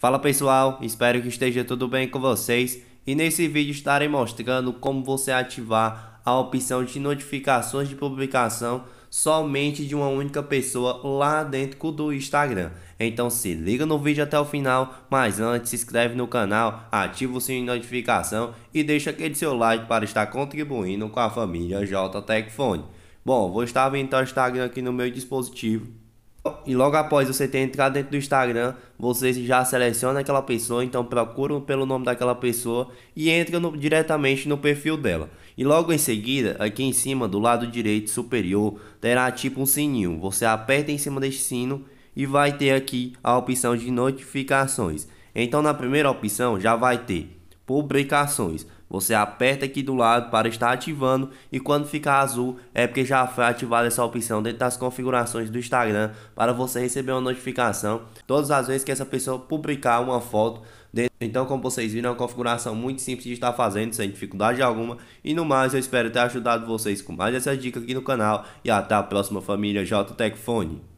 Fala pessoal, espero que esteja tudo bem com vocês e nesse vídeo estarei mostrando como você ativar a opção de notificações de publicação somente de uma única pessoa lá dentro do Instagram. Então se liga no vídeo até o final, mas antes se inscreve no canal, ativa o sininho de notificação e deixa aquele seu like para estar contribuindo com a família JTecFone. Bom, vou estar vendo o Instagram aqui no meu dispositivo e logo após você ter entrado dentro do Instagram, você já seleciona aquela pessoa, então procura pelo nome daquela pessoa e entra no, diretamente no perfil dela. E logo em seguida, aqui em cima do lado direito superior, terá tipo um sininho. Você aperta em cima deste sino e vai ter aqui a opção de notificações. Então na primeira opção já vai ter publicações. Você aperta aqui do lado para estar ativando e quando ficar azul é porque já foi ativada essa opção dentro das configurações do Instagram para você receber uma notificação todas as vezes que essa pessoa publicar uma foto. Dentro. Então, como vocês viram, é uma configuração muito simples de estar fazendo, sem dificuldade alguma. E no mais, eu espero ter ajudado vocês com mais essa dica aqui no canal. E até a próxima, família JTecFone.